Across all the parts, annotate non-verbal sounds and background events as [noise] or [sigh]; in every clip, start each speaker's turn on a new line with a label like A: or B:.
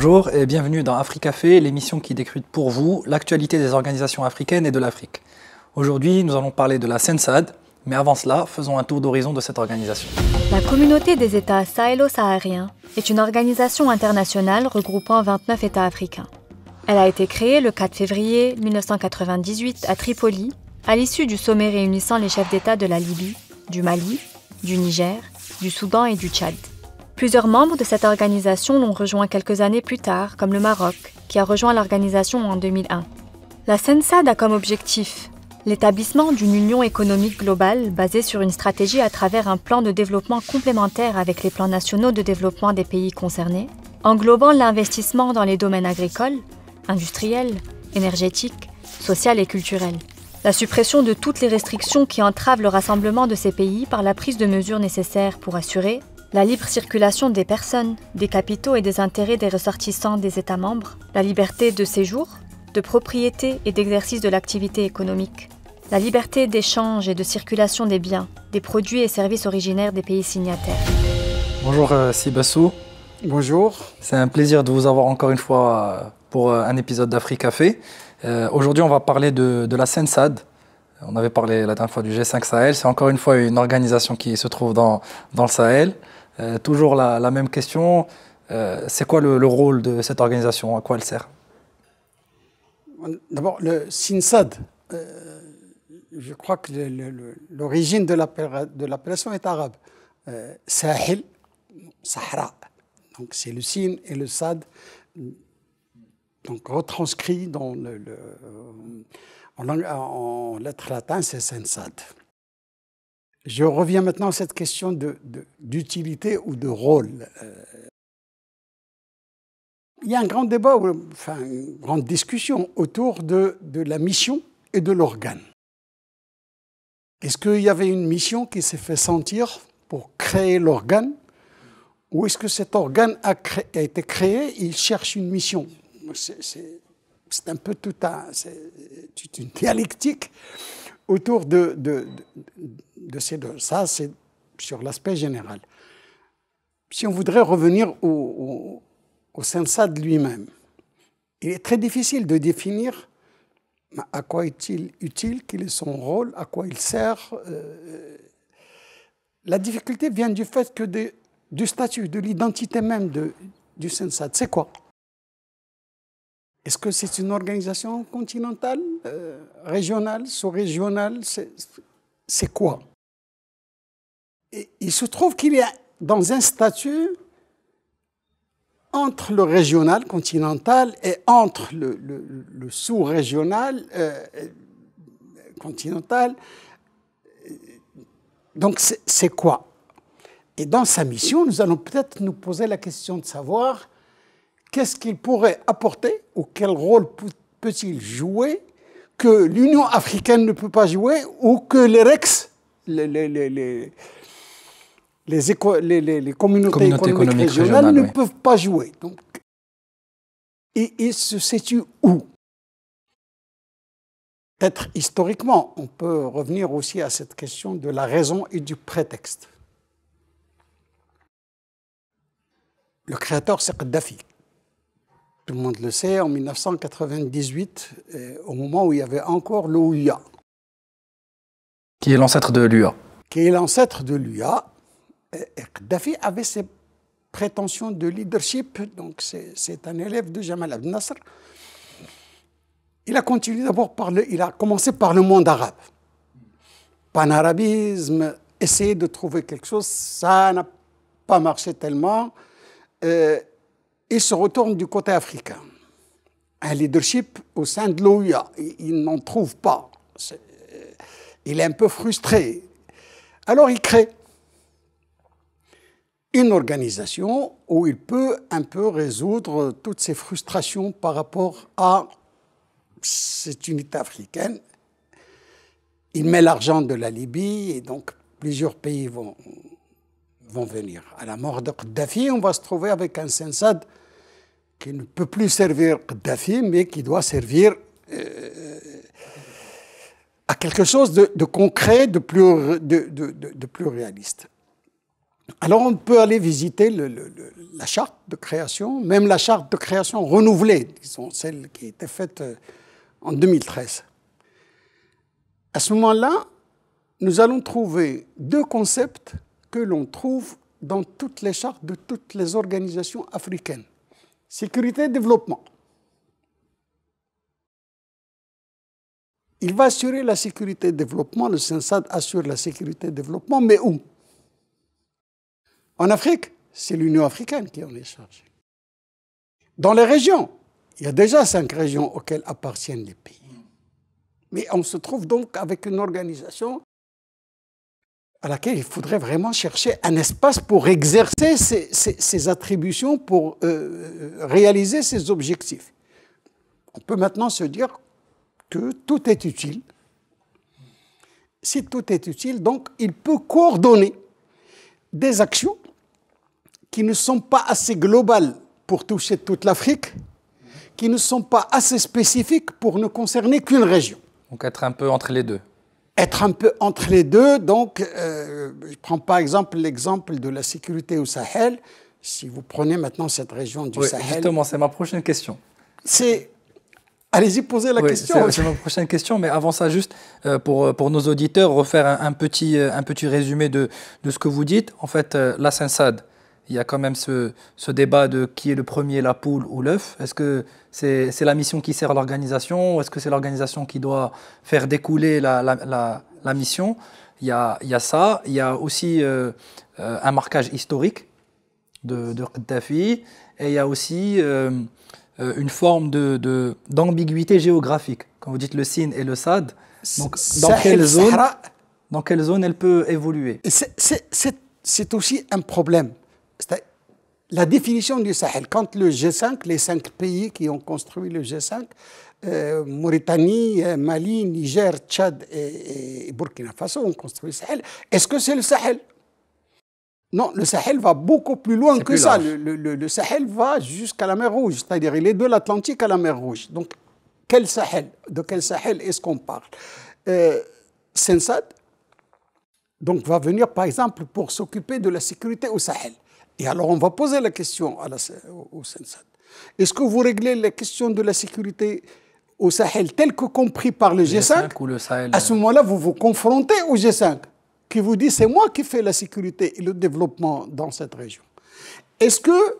A: Bonjour et bienvenue dans Africafé, l'émission qui décrypte pour vous l'actualité des organisations africaines et de l'Afrique. Aujourd'hui, nous allons parler de la SENSAD, mais avant cela, faisons un tour d'horizon de cette organisation.
B: La communauté des États sahélo-sahariens est une organisation internationale regroupant 29 États africains. Elle a été créée le 4 février 1998 à Tripoli, à l'issue du sommet réunissant les chefs d'État de la Libye, du Mali, du Niger, du Soudan et du Tchad. Plusieurs membres de cette organisation l'ont rejoint quelques années plus tard, comme le Maroc, qui a rejoint l'organisation en 2001. La SENSAD a comme objectif l'établissement d'une union économique globale basée sur une stratégie à travers un plan de développement complémentaire avec les plans nationaux de développement des pays concernés, englobant l'investissement dans les domaines agricoles, industriels, énergétiques, sociaux et culturels. La suppression de toutes les restrictions qui entravent le rassemblement de ces pays par la prise de mesures nécessaires pour assurer la libre circulation des personnes, des capitaux et des intérêts des ressortissants des États membres, la liberté de séjour, de propriété et d'exercice de l'activité économique, la liberté d'échange et de circulation des biens, des produits et services originaires des pays signataires.
A: Bonjour euh, Sibassou. Bonjour. C'est un plaisir de vous avoir encore une fois euh, pour euh, un épisode d'Afrique Café. Aujourd'hui, on va parler de, la SENSAD. On avait parlé la dernière fois du G5 Sahel. C'est encore une fois une organisation qui se trouve dans le Sahel. Euh, toujours la, même question, euh, c'est quoi le, rôle de cette organisation À quoi elle sert
C: D'abord, le SINSAD, sad euh, je crois que l'origine de l'appellation est arabe. Sahel, Sahara. Donc c'est le SIN et le SAD, donc retranscrit dans en, en lettres latines, c'est SINSAD. Je reviens maintenant à cette question d'utilité ou de rôle. Euh. il y a un grand débat, enfin une grande discussion autour de, la mission et de l'organe. Est-ce qu'il y avait une mission qui s'est fait sentir pour créer l'organe ou est-ce que cet organe a, été créé il cherche une mission
B: C'est
C: un peu tout un, c'est une dialectique autour de, de, ces deux. Ça, c'est sur l'aspect général. Si on voudrait revenir au, au, lui-même, il est très difficile de définir à quoi est-il utile, quel est son rôle, à quoi il sert. Euh, la difficulté vient du fait que du statut, de l'identité même du sensat. C'est quoi est-ce que c'est une organisation continentale, euh, régionale, sous-régionale C'est quoi Il se trouve qu'il est dans un statut entre le régional continental et entre le, sous-régional euh, continental. Donc c'est quoi Et dans sa mission, nous allons peut-être nous poser la question de savoir qu'est-ce qu'il pourrait apporter ou quel rôle peut-il jouer que l'Union africaine ne peut pas jouer ou que les REX, les, les, les communautés, économiques, régionales, ne peuvent pas jouer. Donc, et il se situe où Peut-être historiquement, on peut revenir aussi à cette question de la raison et du prétexte. Le créateur, c'est Kadhafi tout le monde le sait, en 1998, euh, au moment où il y avait encore l'OUA. Qui
A: est l'ancêtre de l'UA
C: Qui est l'ancêtre de l'UA. Gaddafi euh, avait ses prétentions de leadership, donc c'est un élève de Jamal Abdel Nasser. Il a continué d'abord par le, il a commencé par le monde arabe. Panarabisme, essayer de trouver quelque chose, ça n'a pas marché tellement. Euh, il se retourne du côté africain. Un leadership au sein de l'OUA, Il n'en trouve pas. Euh, il est un peu frustré. Alors il crée une organisation où il peut un peu résoudre toutes ses frustrations par rapport à cette unité africaine. Il met l'argent de la Libye et donc plusieurs pays vont, vont venir. À la mort de Kadhafi, on va se trouver avec un Sensad qui ne peut plus servir Kadhafi, mais qui doit servir euh, à quelque chose de, concret, de plus, de, plus, réaliste. Alors on peut aller visiter la charte de création, même la charte de création renouvelée, disons, celle qui était faite euh, en 2013. À ce moment-là, nous allons trouver deux concepts que l'on trouve dans toutes les chartes de toutes les organisations africaines. Sécurité et développement. Il va assurer la sécurité et développement, le SENSAD assure la sécurité et développement, mais où En Afrique, c'est l'Union africaine qui en est chargée. Dans les régions, il y a déjà cinq régions auxquelles appartiennent les pays. Mais on se trouve donc avec une organisation à laquelle il faudrait vraiment chercher un espace pour exercer ses, attributions, pour euh, euh, réaliser ses objectifs. On peut maintenant se dire que tout est utile. Si tout est utile, donc il peut coordonner des actions qui ne sont pas assez globales pour toucher toute l'Afrique, qui ne sont pas assez spécifiques pour ne concerner qu'une région.
A: Donc être un peu entre les deux
C: être un peu entre les deux. Donc, euh, je prends par exemple l'exemple de la sécurité au Sahel. Si vous prenez maintenant cette région du Sahel. Justement, c'est ma prochaine question. C'est.
A: Allez-y, posez la question. C'est ma prochaine question, mais avant ça, juste euh, euh, pour, nos auditeurs, refaire un, petit, un petit résumé de, ce que vous dites. En fait, la SENSAD, il y a quand même ce, ce, débat de qui est le premier, la poule ou l'œuf. Est-ce que c'est la mission qui sert l'organisation ou est-ce que c'est l'organisation qui doit faire découler la, la, mission il y, a, il y, a, ça, il y a aussi euh, euh, un marquage historique de, de Qaddafi et il y a aussi euh, une forme d'ambiguïté de, d'ambiguïté géographique. Quand vous dites le Sine et le Sad, donc, dans, quelle zone, dans
C: quelle zone elle peut évoluer C'est aussi un problème la définition du Sahel, quand le G5, les cinq pays qui ont construit le G5, euh, Mauritanie, euh, Mali, Niger, Tchad et, Burkina Faso ont construit le Sahel, est-ce que c'est le Sahel Non, le Sahel va beaucoup plus loin que ça. Le, Sahel va jusqu'à la mer Rouge, c'est-à-dire il est de l'Atlantique à la mer Rouge. Donc, quel Sahel De quel Sahel est-ce qu'on parle euh, Sensad donc, va venir, par exemple, pour s'occuper de la sécurité au Sahel. Et alors on va poser la question au SENSAT. Est-ce que vous réglez la question de la sécurité au Sahel tel que compris par le
A: G5, À
C: ce euh, moment-là, vous vous confrontez au G5 qui vous dit c'est moi qui fais la sécurité et le développement dans cette région. Est-ce que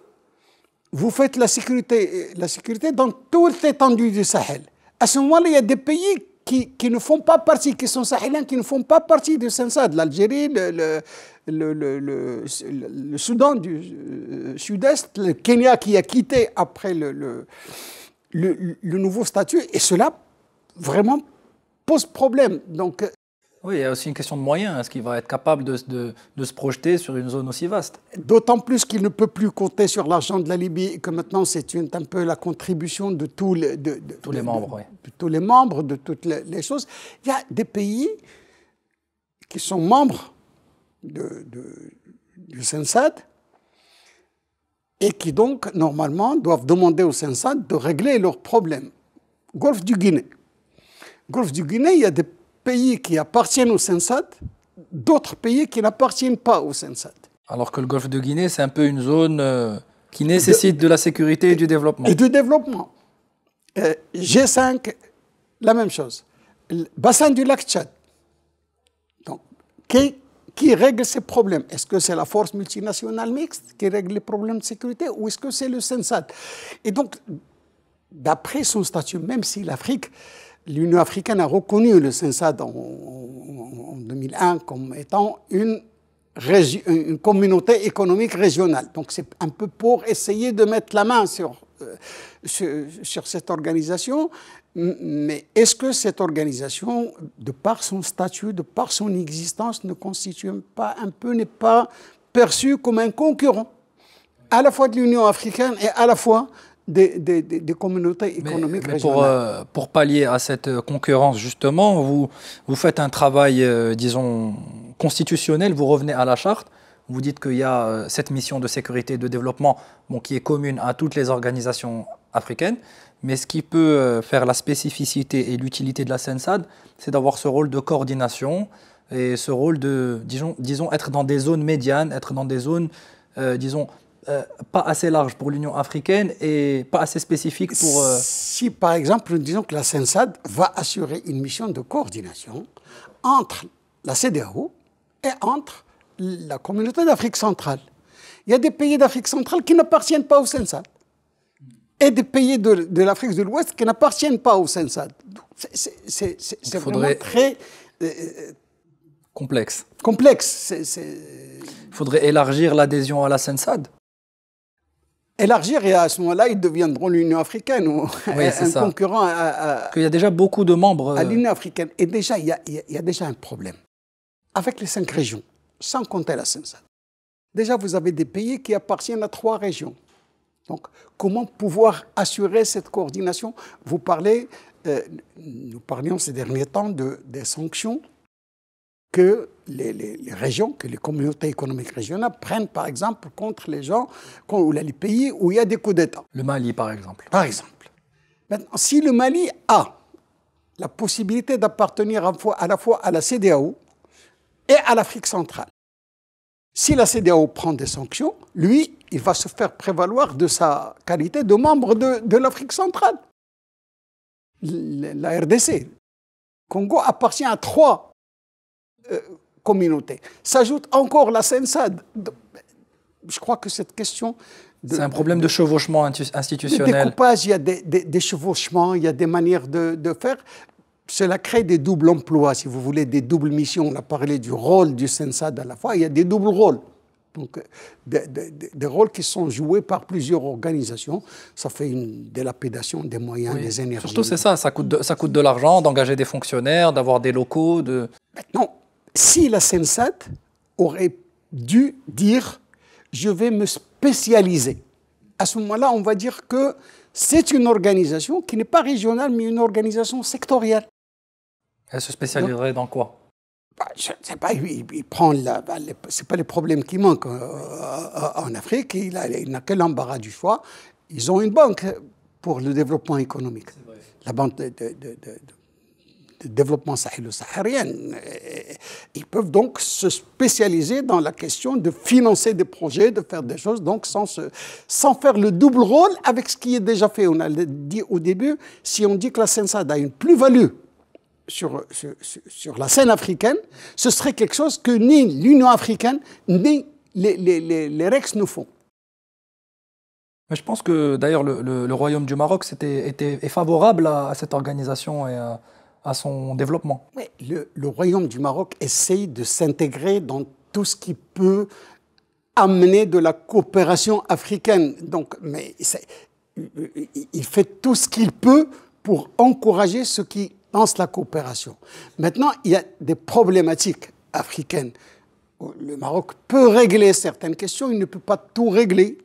C: vous faites la sécurité, la sécurité dans toute l'étendue du Sahel À ce moment-là, il y a des pays qui, ne font pas partie, qui sont sahéliens, qui ne font pas partie du Sensad, l'Algérie, le, le, le, le, Soudan du euh, Sud-Est, le Kenya qui a quitté après le, nouveau statut, et cela vraiment pose problème. Donc oui, il y a aussi une question de moyens. Est-ce qu'il va être capable de, se projeter sur une zone aussi vaste D'autant plus qu'il ne peut plus compter sur l'argent de la Libye et que maintenant c'est un peu la contribution de, tous les membres. De, les membres, de toutes les, choses. Il y a des pays qui sont membres du Sensad et qui donc normalement doivent demander au Sensad de régler leurs problèmes. Golfe du Guinée. Golfe du Guinée, il y a des pays qui appartiennent au Sensat, d'autres pays qui n'appartiennent pas au Sensat.
A: Alors que le golfe de Guinée, c'est un peu une zone euh, qui nécessite de, la sécurité et du développement. Et du
C: développement. Euh, G5, la même chose. bassin du lac Tchad. Donc, qui, qui règle ces problèmes Est-ce que c'est la force multinationale mixte qui règle les problèmes de sécurité ou est-ce que c'est le Sensat Et donc, d'après son statut, même si l'Afrique l'Union africaine a reconnu le CENSAD en, 2001 comme étant une, communauté économique régionale. Donc c'est un peu pour essayer de mettre la main sur, euh, sur, cette organisation. Mais est-ce que cette organisation, de par son statut, de par son existence, ne constitue pas un peu, n'est pas perçue comme un concurrent à la fois de l'Union africaine et à la fois des, communautés économiques régionales. Euh,
A: pour, pallier à cette euh, concurrence, justement, vous, vous faites un travail, euh, disons, constitutionnel, vous revenez à la charte, vous dites qu'il y a cette mission de sécurité et de développement bon, qui est commune à toutes les organisations africaines, mais ce qui peut faire la spécificité et l'utilité de la SENSAD, c'est d'avoir ce rôle de coordination et ce rôle de, disons, disons, être dans des zones médianes, être dans des zones, disons, euh,
C: pas assez large pour l'Union africaine et pas assez spécifique pour... Euh, si par exemple, disons que la SENSAD va assurer une mission de coordination entre la CDAO et entre la communauté d'Afrique centrale. Il y a des pays d'Afrique centrale qui n'appartiennent pas au SENSAD et des pays de, l'Afrique de l'Ouest qui n'appartiennent pas au SENSAD. C'est faudrait... vraiment très... Euh, complexe. Complexe. Il faudrait élargir l'adhésion à la SENSAD élargir et à ce moment-là, ils deviendront l'Union africaine ou [laughs] un concurrent à, y a déjà beaucoup de membres. À euh, l'Union africaine. Et déjà, il y, a, déjà un problème. Avec les cinq régions, sans compter la Sensat, déjà vous avez des pays qui appartiennent à trois régions. Donc, comment pouvoir assurer cette coordination Vous parlez, euh, nous parlions ces derniers temps des sanctions que les, régions, que les communautés économiques régionales prennent par exemple contre les gens ou les pays où il y a des coups d'État. Le Mali par exemple. Par exemple. Maintenant, si le Mali a la possibilité d'appartenir à la fois à la CDAO et à l'Afrique centrale, si la CDAO prend des sanctions, lui, il va se faire prévaloir de sa qualité de membre de, de l'Afrique centrale. La RDC, Congo appartient à trois euh, communauté. S'ajoute encore la SENSAD. Je crois que cette question... C'est un problème de, chevauchement
A: institutionnel.
C: il y a des, des, des, chevauchements, il y a des manières de, faire cela crée des doubles emplois, si vous voulez, des doubles missions. On a parlé du rôle du SENSAD à la fois, il y a des doubles rôles. Donc, euh, des, rôles qui sont joués par plusieurs organisations, ça fait une délapidation des moyens, des énergies. Surtout, c'est
A: ça, ça coûte de, de l'argent d'engager des fonctionnaires, d'avoir des locaux. De...
C: Maintenant, si la SENSAT aurait dû dire je vais me spécialiser. À ce moment-là, on va dire que c'est une organisation qui n'est pas régionale, mais une organisation sectorielle. Elle se spécialiserait dans quoi bah, Je sais pas, il, il bah, pas les problèmes qui manquent euh, euh, en Afrique, il, il n'a que l'embarras du choix. Ils ont une banque pour le développement économique. La banque de développement sahélo-saharien. Euh, ils peuvent donc se spécialiser dans la question de financer des projets, de faire des choses, donc sans, sans faire le double rôle avec ce qui est déjà fait. On a dit au début, si on dit que la SENSAD a une plus-value sur, sur, la scène africaine, ce serait quelque chose que ni l'Union africaine, ni les, les, les, REX ne font.
A: Mais je pense que d'ailleurs le, Royaume du Maroc était, était, est favorable à, à cette organisation et à, à son développement.
C: Le, le royaume du Maroc essaye de s'intégrer dans tout ce qui peut amener de la coopération africaine. Donc, mais il fait tout ce qu'il peut pour encourager ceux qui lancent la coopération. Maintenant, il y a des problématiques africaines. Le Maroc peut régler certaines questions, il ne peut pas tout régler.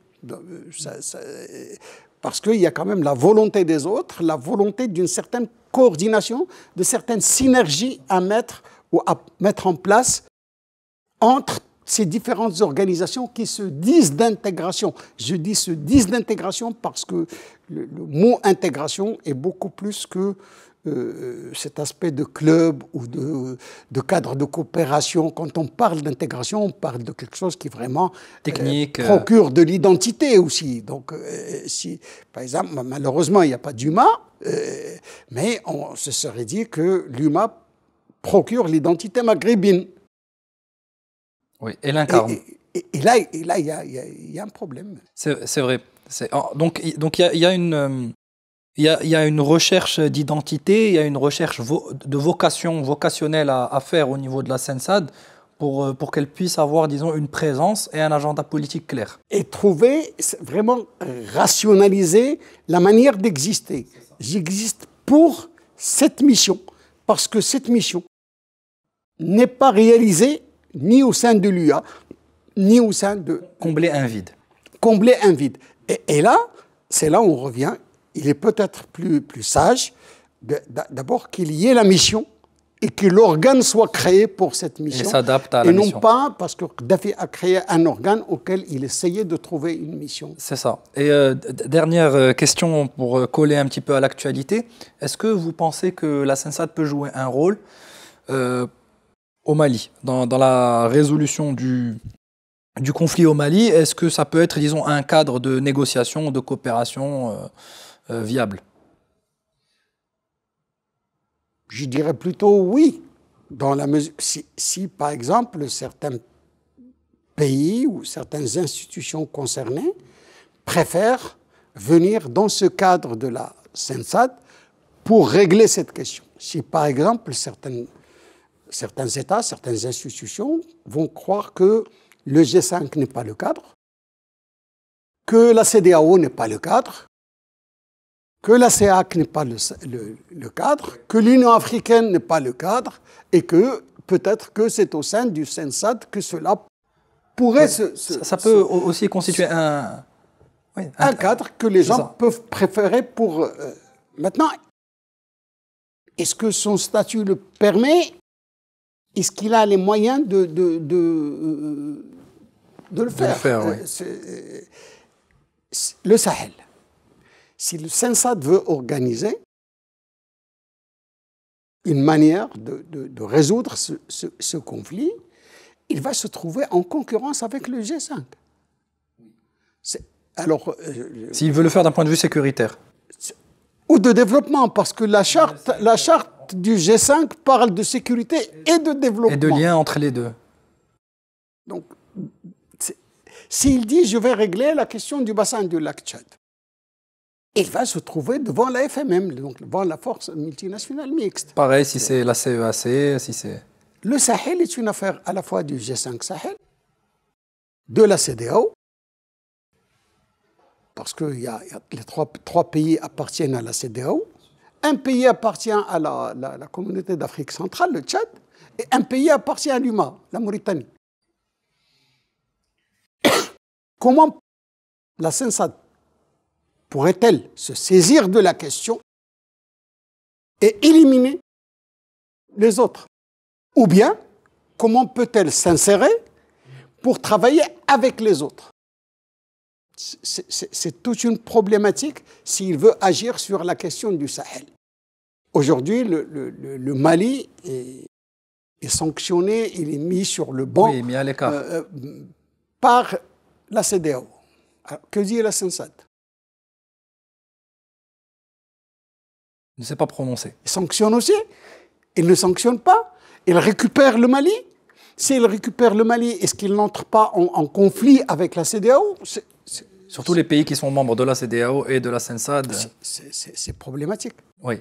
C: parce qu'il y a quand même la volonté des autres, la volonté d'une certaine coordination, de certaines synergies à mettre ou à mettre en place entre ces différentes organisations qui se disent d'intégration. Je dis se disent d'intégration parce que le, le, mot intégration est beaucoup plus que euh, euh, cet aspect de club ou de, cadre de coopération. Quand on parle d'intégration, on parle de quelque chose qui vraiment euh,
A: Technique, procure
C: de l'identité aussi. Donc, si, par exemple, malheureusement, il n'y a pas d'UMA, mais on se serait dit que l'UMA procure l'identité maghrébine.
A: Oui, et l'incarne.
C: Et, là, il y, a, un problème.
A: C'est vrai. Donc, il y a une il y a, une recherche d'identité, il y a une recherche de vocation, vocationnelle à, faire au niveau de la SENSAD pour, euh, pour qu'elle puisse avoir, disons, une présence et un agenda politique clair. Et trouver,
C: vraiment rationaliser la manière d'exister. J'existe pour cette mission, parce que cette mission n'est pas réalisée ni au sein de l'UA, ni au sein de... Combler un vide. Combler un vide. et là, c'est là où on revient il est peut-être plus, sage d'abord qu'il y ait la mission et que l'organe soit créé pour cette mission. s'adapte à la et non pas parce que Gaddafi a créé un organe auquel il essayait de trouver une mission. C'est
A: ça. Et euh, dernière euh, question pour euh, coller un petit peu à l'actualité. Est-ce que vous pensez que la Sensat peut jouer un rôle au Mali, dans, la résolution du, conflit au Mali Est-ce que ça peut être, disons, un cadre de négociation, de coopération euh, viable
C: Je dirais plutôt oui, dans la mesure si, par exemple certains pays ou certaines institutions concernées préfèrent venir dans ce cadre de la Sensat pour régler cette question. Si par exemple certains États, certaines institutions vont croire que le G5 n'est pas le cadre, que la CDAO n'est pas le cadre, que la CEAC n'est pas le, cadre, que l'Union africaine n'est pas le cadre, et que peut-être que c'est au sein du CENSAT que cela pourrait se, Ça, peut aussi constituer un, un, cadre que les gens peuvent préférer pour... Euh, maintenant, est-ce que son statut le permet Est-ce qu'il a les moyens de, euh, le faire, euh, le Sahel si le sensat veut organiser une manière de, résoudre ce, conflit, il va se trouver en concurrence avec le G5. Alors, euh, s'il veut le faire d'un point de vue sécuritaire ou de développement, parce que la charte, la charte du G5 parle de sécurité et de développement. Et de lien entre les deux. Donc, s'il dit je vais régler la question du bassin du lac Tchad, il va se trouver devant la FMM, donc devant la force multinationale mixte.
A: Pareil si c'est la CEAC, e si c'est...
C: Le Sahel est une affaire à la fois du G5 Sahel, de la CDAO, parce que les trois, pays appartiennent à la CDAO, un pays appartient à la, communauté d'Afrique centrale, le Tchad, et un pays appartient à l'UMA, la Mauritanie. [coughs] Comment la CENSAD pourrait-elle se saisir de la question et éliminer les autres Ou bien, comment peut-elle s'insérer pour travailler avec les autres C'est toute une problématique s'il veut agir sur la question du Sahel. Aujourd'hui, le, Mali est, sanctionné, il est mis sur le banc euh, euh, par la CDAO. que dit la Sensate ne s'est pas prononcé. Il sanctionne aussi. Il ne sanctionne pas. Il récupère le Mali. S'il récupère le Mali, est-ce qu'il n'entre pas en, conflit avec la CDAO
A: Surtout les pays qui sont membres de la CDAO et de la SENSAD. C'est problématique. Oui.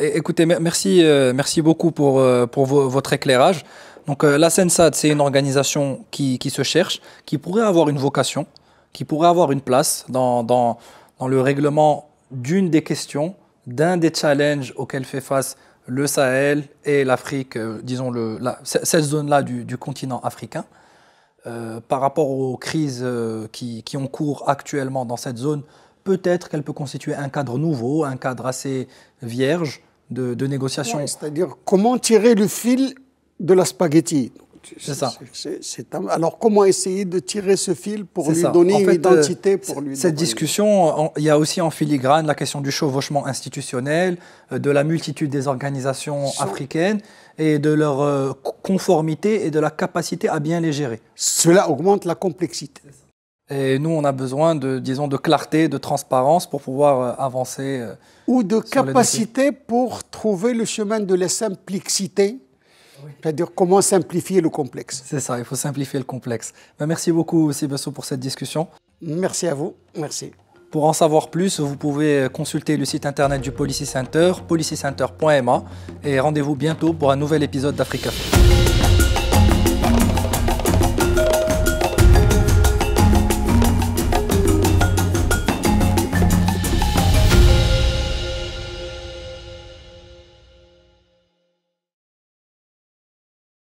A: Écoutez, merci, euh, merci beaucoup pour, euh, pour votre éclairage. Donc euh, la SENSAD, c'est une organisation qui, qui, se cherche, qui pourrait avoir une vocation, qui pourrait avoir une place dans, dans, dans le règlement d'une des questions d'un des challenges auxquels fait face le Sahel et l'Afrique, euh, disons le, cette zone-là du, continent africain, euh, par rapport aux crises euh, qui, ont cours actuellement dans cette zone, peut-être qu'elle peut constituer un cadre nouveau, un cadre assez vierge
C: de, de négociations. C'est-à-dire comment tirer le fil de la spaghetti. C'est ça. Alors, comment essayer de tirer ce fil pour lui donner une euh, identité pour Cette
A: discussion, il y a aussi en filigrane la question du chevauchement institutionnel, euh, de la multitude des organisations africaines et de leur euh, conformité et de la capacité à bien les gérer. Cela augmente la complexité. Et nous, on a besoin de, disons, de clarté, de transparence pour pouvoir avancer. Ou de capacité
C: pour trouver le chemin de la simplicité c'est-à-dire comment simplifier le
A: complexe. C'est ça, il faut simplifier le complexe. Ben, merci beaucoup Sébastien, pour cette discussion. Merci à vous, merci. Pour en savoir plus, vous pouvez consulter le site internet du Policy Center, policycenter.ma, et rendez-vous bientôt pour un nouvel épisode d'Africa.